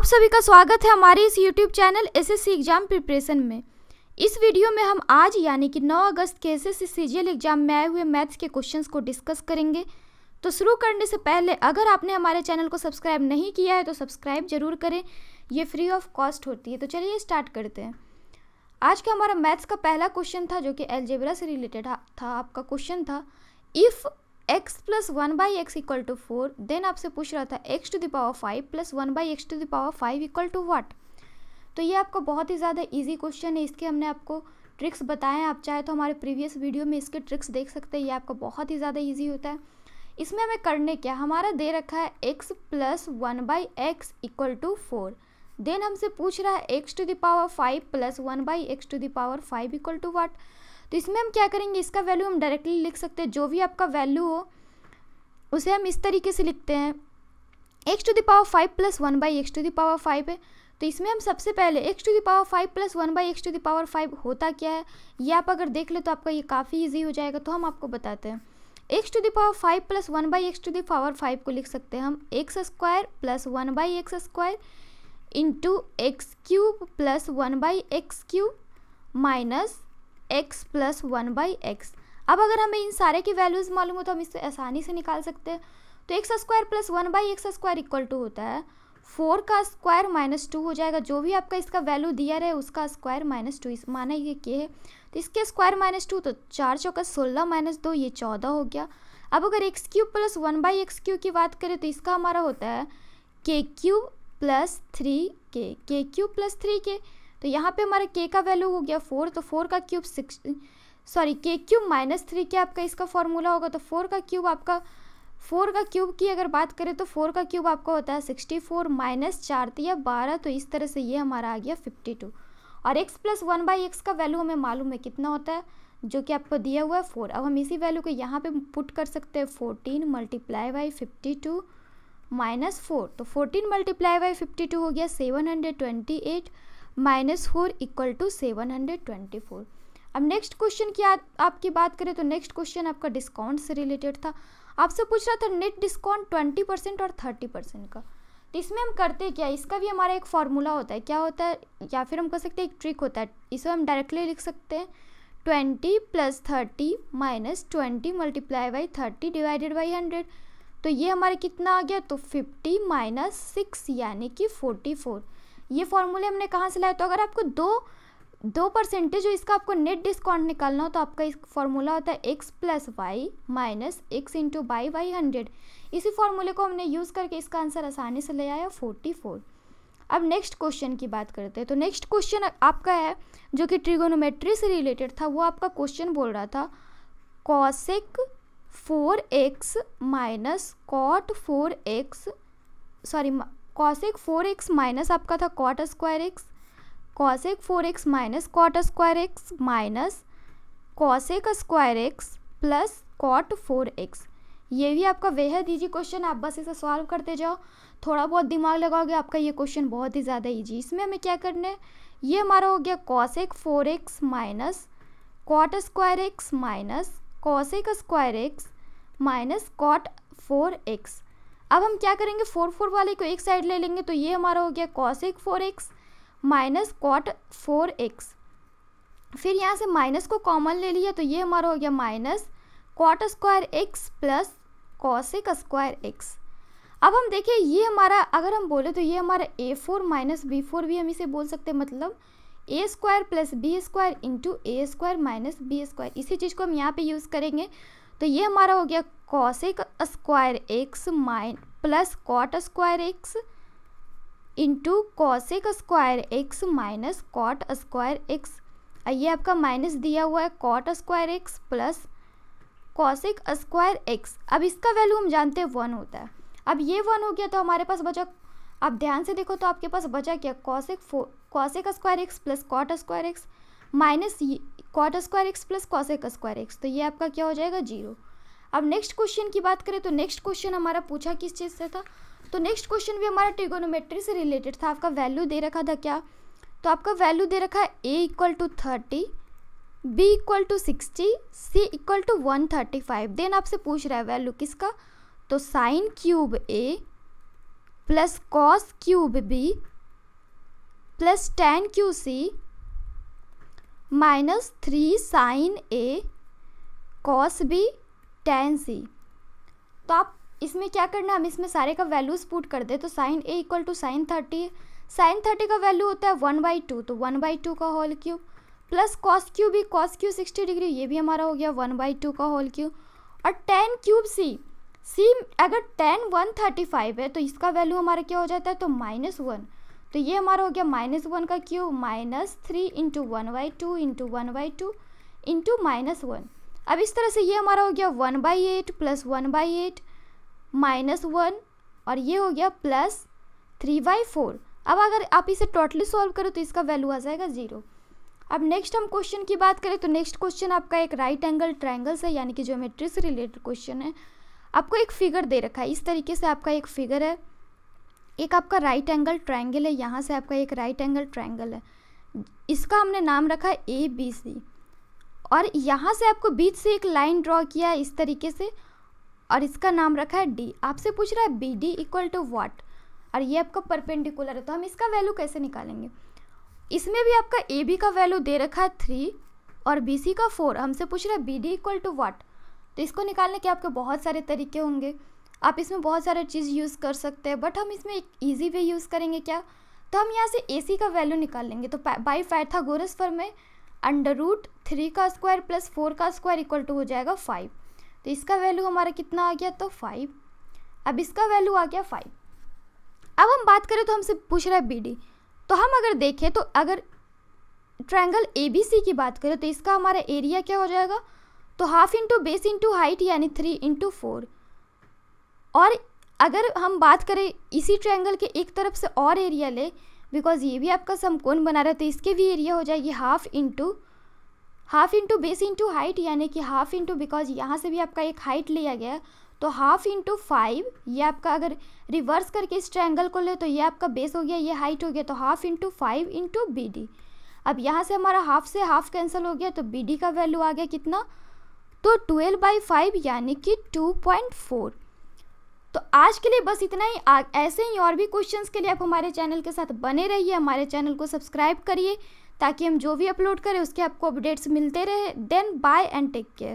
आप सभी का स्वागत है हमारे इस YouTube channel S C exam preparation में इस वीडियो में हम आज यानी कि 9 अगस्त के एसएससी सीजीएल एग्ज़ाम में आए हुए मैथ्स के क्वेश्चंस को डिस्कस करेंगे तो शुरू करने से पहले अगर आपने हमारे चैनल को सब्सक्राइब नहीं किया है तो सब्सक्राइब जरूर करें ये फ्री ऑफ कॉस्ट होती है तो चलिए स्टार्ट करते हैं आज का हमारा मैथ्स का पहला क्वेश्चन था जो कि एलजेबरा से रिलेटेड था आपका क्वेश्चन था if x plus one by X equal to four then आपसे पूछ रहा था x to the power five plus one by X to the power five equal to what तो ये आपका बहुत ही ज़्यादा इजी क्वेश्चन है इसके हमने आपको ट्रिक्स बताएं आप चाहे तो हमारे प्रीवियस वीडियो में इसके ट्रिक्स देख सकते हैं ये आपका बहुत ही ज़्यादा ईजी होता है इसमें हमें करने क्या हमारा दे रखा है X plus one by X equal to four then हमसे पूछ रहा है X to the power five plus one by X to the power five equal to what तो इसमें हम क्या करेंगे इसका वैल्यू हम डायरेक्टली लिख सकते हैं जो भी आपका वैल्यू हो उसे हम इस तरीके से लिखते हैं X to the power five plus one by X to the power five है तो इसमें हम सबसे पहले X to the power five plus one by X to the power five होता क्या है ये आप अगर देख ले तो आपका ये काफ़ी ईजी हो जाएगा तो हम आपको बताते हैं X to the power five plus one by X to the power five को लिख सकते हैं हम X square plus one by X square into X cube plus one by X cube minus X plus one by X अब अगर हमें इन सारे की वैल्यूज़ मालूम हो तो हम इससे आसानी से निकाल सकते हैं तो X square plus one by X square equal to होता है फोर का स्क्वायर माइनस टू हो जाएगा जो भी आपका इसका वैल्यू दिया रहे उसका स्क्वायर माइनस टू इस माना ये के है तो इसके स्क्वायर माइनस टू तो चार चौका सोलह माइनस दो ये चौदह हो गया अब अगर X cube plus one by X cube की बात करें तो इसका हमारा होता है के क्यूब प्लस थ्री के के क्यूब प्लस थ्री के तो यहाँ पे हमारा के का वैल्यू हो गया फोर तो फोर का क्यूब सिक्स सॉरी के क्यूब माइनस थ्री क्या आपका इसका फॉर्मूला होगा तो फोर का क्यूब आपका फोर का क्यूब की अगर बात करें तो फोर का क्यूब आपका होता है सिक्सटी फोर माइनस चार तो या बारह तो इस तरह से ये हमारा आ गया फिफ्टी टू और X plus one by X का वैल्यू हमें मालूम है कितना होता है जो कि आपको दिया हुआ है फोर अब हम इसी वैल्यू को यहाँ पे पुट कर सकते हैं fourteen multiply by fifty two minus four तो fourteen multiply by fifty two हो गया seven hundred twenty eight minus four equal to seven hundred twenty four अब नेक्स्ट क्वेश्चन की आपकी बात करें तो नेक्स्ट क्वेश्चन आपका डिस्काउंट से रिलेटेड था आपसे पूछ रहा था नेट डिस्काउंट ट्वेंटी परसेंट और थर्टी परसेंट का तो इसमें हम करते क्या इसका भी हमारा एक फार्मूला होता है क्या होता है या फिर हम कह सकते हैं एक ट्रिक होता है इसे हम डायरेक्टली लिख सकते हैं twenty plus thirty minus twenty multiply by thirty divided by hundred तो ये हमारे कितना आ गया तो फिफ्टी माइनस सिक्स यानी कि फोर्टी फोर ये फॉर्मूले हमने कहाँ से लाए तो अगर आपको दो दो परसेंटेज हो इसका आपको नेट डिस्काउंट निकालना हो तो आपका इस फॉर्मूला होता है X plus Y minus X into by Y hundred इसी फॉर्मूले को हमने यूज़ करके इसका आंसर आसानी से ले आया फोर्टी फोर अब नेक्स्ट क्वेश्चन की बात करते हैं तो नेक्स्ट क्वेश्चन आपका है जो कि ट्रिगोनोमेट्री से रिलेटेड था वो आपका क्वेश्चन बोल रहा था cosec four X minus cot four X sorry cosec four X minus आपका था cot square X cosec four X minus cot square X minus cosec square X plus cot four X ये भी आपका बेहद easy question आप बस इसे solve करते जाओ थोड़ा बहुत दिमाग लगाओगे आपका ये क्वेश्चन बहुत ही ज़्यादा ईजी इसमें हमें क्या करना है ये हमारा हो गया cosec four X minus cot square X minus cosec square X minus cot four X अब हम क्या करेंगे फोर फोर वाले को एक साइड ले लेंगे तो ये हमारा हो गया cosec four X minus cot four X फिर यहाँ से माइनस को कॉमन ले लिया तो ये हमारा हो गया minus cot square X plus cosec square X अब हम देखें ये हमारा अगर हम बोले तो ये हमारा A four minus B four भी हम इसे बोल सकते हैं मतलब A square plus B square into A square minus B square इसी चीज़ को हम यहाँ पे यूज़ करेंगे तो ये हमारा हो गया cosec square X minus plus cot square X into cosec square X minus cot square X ये आपका माइनस दिया हुआ है cot square X plus cosec square X अब इसका वैल्यू हम जानते हैं वन होता है अब ये वन हो गया तो हमारे पास बचा आप ध्यान से देखो तो आपके पास बचा क्या cosec four cosec square X plus cot square X minus cot square X plus cosec square X तो ये आपका क्या हो जाएगा जीरो अब नेक्स्ट क्वेश्चन की बात करें तो नेक्स्ट क्वेश्चन हमारा पूछा किस चीज़ से था तो नेक्स्ट क्वेश्चन भी हमारा ट्रिगोनोमेट्री से रिलेटेड था आपका वैल्यू दे रखा था क्या तो आपका वैल्यू दे रखा है A equal to thirty B equal to sixty C equal to one thirty five then आपसे पूछ रहा है वैल्यू किसका तो sine cube A plus cos cube B plus tan cube C minus three sine A cos B tan C तो आप इसमें क्या करना है हम इसमें सारे का वैल्यूज़ पुट कर दे तो sine A equal to sine thirty sine thirty का वैल्यू होता है वन बाई टू तो वन बाई टू का whole cube plus cos cube भी कॉस क्यू सिक्सटी डिग्री ये भी हमारा हो गया वन बाई टू का होल क्यूब और टेन क्यूब सी सी अगर टेन वन थर्टी फाइव है तो इसका वैल्यू हमारा क्या हो जाता है तो माइनस वन तो ये हमारा हो गया माइनस वन का cube minus three into one by two into one by two into minus one अब इस तरह से ये हमारा हो गया one by eight plus one by eight minus one और ये हो गया प्लस थ्री बाई फोर अब अगर आप इसे टोटली सॉल्व करो तो इसका वैल्यू आ जाएगा ज़ीरो अब नेक्स्ट हम क्वेश्चन की बात करें तो नेक्स्ट क्वेश्चन आपका एक राइट एंगल ट्राइंगल से यानी कि ज्योमेट्री से रिलेटेड क्वेश्चन है आपको एक फिगर दे रखा है इस तरीके से आपका एक फिगर है एक आपका राइट एंगल ट्रायंगल है यहाँ से आपका एक राइट एंगल ट्रायंगल है इसका हमने नाम रखा है ए बी सी और यहाँ से आपको बीच से एक लाइन ड्रॉ किया है इस तरीके से और इसका नाम रखा है डी आपसे पूछ रहा है B D equal to what और ये आपका परपेंडिकुलर है तो हम इसका वैल्यू कैसे निकालेंगे इसमें भी आपका ए बी का वैल्यू दे रखा है थ्री और बी सी का फोर हमसे पूछ रहा है B D equal to what तो इसको निकालने के आपके बहुत सारे तरीके होंगे आप इसमें बहुत सारे चीज़ यूज़ कर सकते हैं बट हम इसमें एक ईजी वे यूज़ करेंगे क्या तो हम यहाँ से ए सी का वैल्यू निकाल लेंगे तो बाई फाइथागोरस फॉर्म में अंडर रूट थ्री का स्क्वायर प्लस फोर का स्क्वायर इक्वल टू हो जाएगा फाइव तो इसका वैल्यू हमारा कितना आ गया तो फाइव अब इसका वैल्यू आ गया फाइव अब हम बात करें तो हमसे पूछ रहा है बी डी तो हम अगर देखें तो अगर ट्रायंगल ए बी सी की बात करें तो इसका हमारा एरिया क्या हो जाएगा तो half into base into height यानी थ्री इंटू फोर और अगर हम बात करें इसी ट्रायंगल के एक तरफ से और एरिया ले बिकॉज ये भी आपका समकोण बना रहा है तो इसके भी एरिया हो जाएगी half into half into base into height यानी कि हाफ इंटू बिकॉज यहाँ से भी आपका एक हाइट लिया गया तो हाफ इंटू फाइव ये आपका अगर रिवर्स करके इस ट्रायंगल को ले तो ये आपका बेस हो गया ये हाइट हो गया तो half into five into B D अब यहाँ से हमारा हाफ से हाफ कैंसिल हो गया तो बी डी का वैल्यू आ गया कितना तो ट्वेल्व बाई फाइव यानी कि टू पॉइंट फोर तो आज के लिए बस इतना ही ऐसे ही और भी क्वेश्चंस के लिए आप हमारे चैनल के साथ बने रहिए हमारे चैनल को सब्सक्राइब करिए ताकि हम जो भी अपलोड करें उसके आपको अपडेट्स मिलते रहे then bye and take care